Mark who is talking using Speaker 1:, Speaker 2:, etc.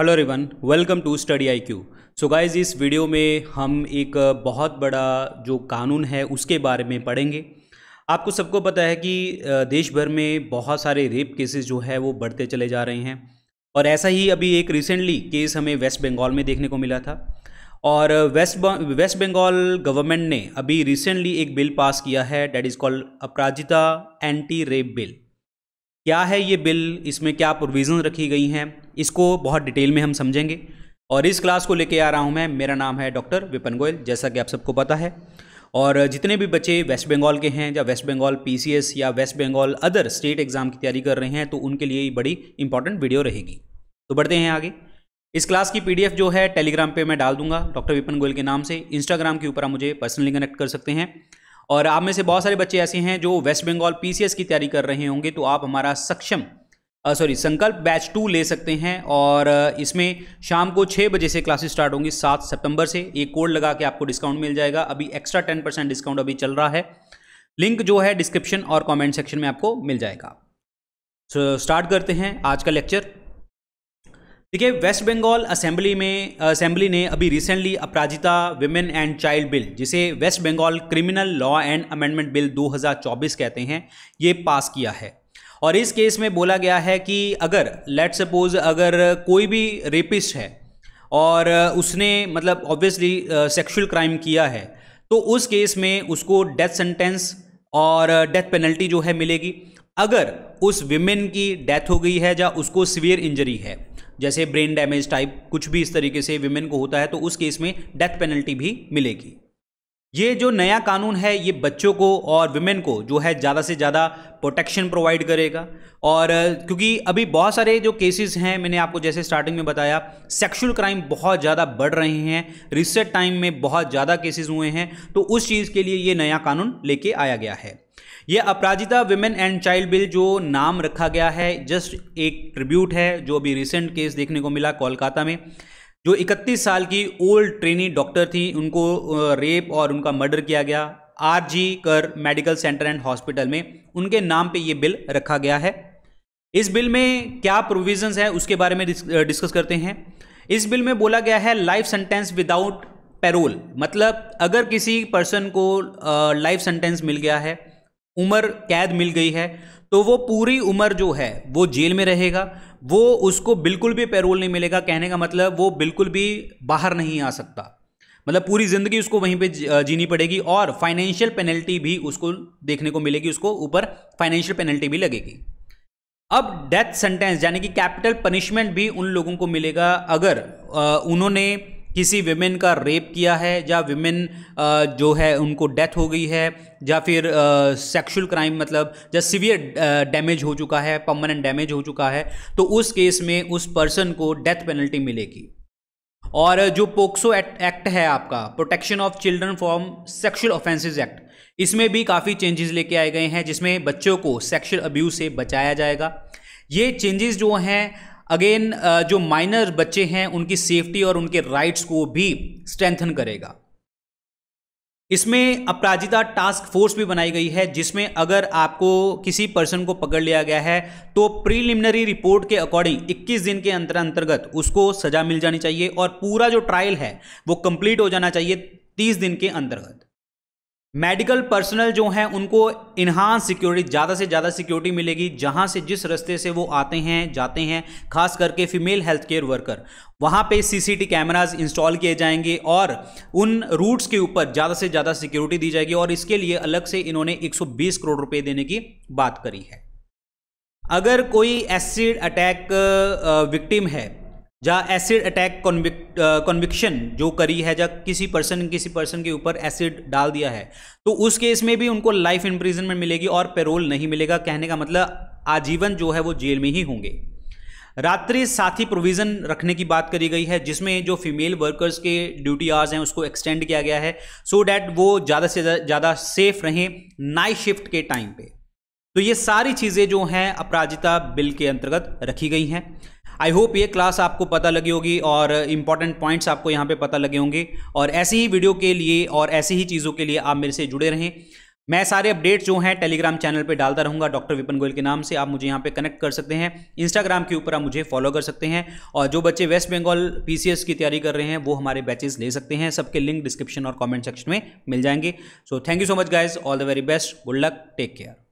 Speaker 1: hello रिवन welcome to study I Q so guys इस video में हम एक बहुत बड़ा जो कानून है उसके बारे में पढ़ेंगे आपको सबको पता है कि देश भर में बहुत सारे रेप केसेस जो है वो बढ़ते चले जा रहे हैं और ऐसा ही अभी एक रिसेंटली केस हमें वेस्ट बंगाल में देखने को मिला था और वेस्ट वेस्ट बंगाल गवर्नमेंट ने अभी रिसेंटली एक बिल पास किया है that is called Aparajita anti rape bill क्या है ये बिल इसमें क्या प्रोविज़न रखी गई हैं इसको बहुत डिटेल में हम समझेंगे और इस क्लास को लेके आ रहा हूँ मैं मेरा नाम है डॉक्टर विपन गोयल जैसा कि आप सबको पता है और जितने भी बच्चे वेस्ट बंगाल के हैं या वेस्ट बंगाल पीसीएस या West Bengal other state exam की तैयारी कर रहे हैं तो उनके लिए बड़ी इंपॉर्टेंट वीडियो रहेगी तो बढ़ते हैं आगे इस क्लास की पीडीएफ जो है टेलीग्राम पे मैं डाल दूंगा डॉक्टर विपन गोयल के नाम से इंस्टाग्राम के ऊपर आप मुझे पर्सनली कनेक्ट कर सकते हैं और आप में से बहुत सारे बच्चे ऐसे हैं जो वेस्ट बंगाल पीसीएस की तैयारी कर रहे होंगे तो आप हमारा सक्षम सॉरी संकल्प बैच टू ले सकते हैं और इसमें शाम को छः बजे से क्लासेस स्टार्ट होंगी सात सितंबर से एक कोड लगा के आपको डिस्काउंट मिल जाएगा अभी एक्स्ट्रा टेन परसेंट डिस्काउंट अभी चल रहा है लिंक जो है डिस्क्रिप्शन और कमेंट सेक्शन में आपको मिल जाएगा सो so, स्टार्ट करते हैं आज का लेक्चर देखिए वेस्ट बंगाल असेंबली में असेंबली ने अभी recently Aparajita women and child bill जिसे West Bengal criminal law and amendment bill 2024 कहते हैं ये पास किया है और इस केस में बोला गया है कि अगर लेट सपोज अगर कोई भी रेपिस्ट है और उसने मतलब ऑब्वियसली सेक्सुअल क्राइम किया है तो उस केस में उसको डेथ सेंटेंस और डेथ पेनल्टी जो है मिलेगी अगर उस विमेन की डेथ हो गई है या उसको सीवियर इंजरी है जैसे ब्रेन डैमेज टाइप कुछ भी इस तरीके से विमेन को होता है तो उस केस में डेथ पेनल्टी भी मिलेगी ये जो नया कानून है ये बच्चों को और विमेन को जो है ज़्यादा से ज़्यादा प्रोटेक्शन प्रोवाइड करेगा और क्योंकि अभी बहुत सारे जो केसेस हैं मैंने आपको जैसे स्टार्टिंग में बताया सेक्सुअल क्राइम बहुत ज़्यादा बढ़ रहे हैं रिसेंट टाइम में बहुत ज़्यादा केसेस हुए हैं तो उस चीज़ के लिए ये नया कानून लेके आया गया है ये Aparajita women and child bill जो नाम रखा गया है जस्ट एक ट्रिब्यूट है जो अभी रिसेंट केस देखने को मिला कोलकाता में जो 31 साल की ओल्ड ट्रेनी डॉक्टर थी उनको रेप और उनका मर्डर किया गया आर जी कर मेडिकल सेंटर एंड हॉस्पिटल में उनके नाम पे ये बिल रखा गया है इस बिल में क्या प्रोविजंस है उसके बारे में डिस्कस करते हैं इस बिल में बोला गया है लाइफ सेंटेंस विदाउट पैरोल मतलब अगर किसी पर्सन को लाइफ सेंटेंस मिल गया है उम्र कैद मिल गई है तो वो पूरी उम्र जो है वो जेल में रहेगा वो उसको बिल्कुल भी पैरोल नहीं मिलेगा कहने का मतलब वो बिल्कुल भी बाहर नहीं आ सकता मतलब पूरी ज़िंदगी उसको वहीं पे जीनी पड़ेगी और फाइनेंशियल पेनल्टी भी उसको देखने को मिलेगी उसको ऊपर फाइनेंशियल पेनल्टी भी लगेगी अब डेथ सेंटेंस यानी कि कैपिटल पनिशमेंट भी उन लोगों को मिलेगा अगर उन्होंने किसी विमेन का रेप किया है या विमेन जो है उनको डेथ हो गई है या फिर सेक्सुअल क्राइम मतलब या सीवियर डैमेज हो चुका है परमानेंट डैमेज हो चुका है तो उस केस में उस पर्सन को डेथ पेनल्टी मिलेगी और जो पोक्सो एक्ट है आपका protection of children from sexual offences act इसमें भी काफ़ी चेंजेस लेके आए गए हैं जिसमें बच्चों को सेक्सुअल अब्यूज से बचाया जाएगा ये चेंजेस जो हैं अगेन uh, जो माइनर बच्चे हैं उनकी सेफ्टी और उनके राइट्स को भी स्ट्रेंथन करेगा इसमें अपराजिता टास्क फोर्स भी बनाई गई है जिसमें अगर आपको किसी पर्सन को पकड़ लिया गया है तो प्रीलिमिनरी रिपोर्ट के अकॉर्डिंग 21 दिन के अंतर अंतर्गत उसको सजा मिल जानी चाहिए और पूरा जो ट्रायल है वो कंप्लीट हो जाना चाहिए 30 दिन के अंतर्गत मेडिकल पर्सनल जो हैं उनको इन्हांस सिक्योरिटी ज़्यादा से ज़्यादा सिक्योरिटी मिलेगी जहाँ से जिस रास्ते से वो आते हैं जाते हैं खास करके फीमेल हेल्थ केयर वर्कर वहाँ पे सीसीटी कैमरास इंस्टॉल किए जाएंगे और उन रूट्स के ऊपर ज़्यादा से ज़्यादा सिक्योरिटी दी जाएगी और इसके लिए अलग से इन्होंने 120 करोड़ रुपये देने की बात करी है अगर कोई एसिड अटैक विक्टिम है जहाँ एसिड अटैक कॉन्विक्शन जो करी है जब किसी पर्सन किसी पर्सन के ऊपर एसिड डाल दिया है तो उस केस में भी उनको लाइफ इम्प्रिजनमेंट मिलेगी और पेरोल नहीं मिलेगा कहने का मतलब आजीवन जो है वो जेल में ही होंगे रात्रि साथी प्रोविज़न रखने की बात करी गई है जिसमें जो फीमेल वर्कर्स के ड्यूटी आवर्स हैं उसको एक्सटेंड किया गया है सो so डैट वो ज़्यादा से ज़्यादा सेफ रहें नाइट शिफ्ट के टाइम पे तो ये सारी चीज़ें जो हैं अपराजिता बिल के अंतर्गत रखी गई हैं आई होप ये क्लास आपको पता लगी होगी और इंपॉर्टेंट पॉइंट्स आपको यहाँ पे पता लगे होंगे और ऐसी ही वीडियो के लिए और ऐसी ही चीज़ों के लिए आप मेरे से जुड़े रहें मैं सारे अपडेट्स जो हैं टेलीग्राम चैनल पे डालता रहूँगा डॉक्टर विपन गोयल के नाम से आप मुझे यहाँ पे कनेक्ट कर सकते हैं इंस्टाग्राम के ऊपर आप मुझे फॉलो कर सकते हैं और जो बच्चे वेस्ट बंगाल पीसीएस की तैयारी कर रहे हैं वो हमारे बैचेस ले सकते हैं सबके लिंक डिस्क्रिप्शन और कॉमेंट सेक्शन में मिल जाएंगे so thank you so much guys all the very best good luck take care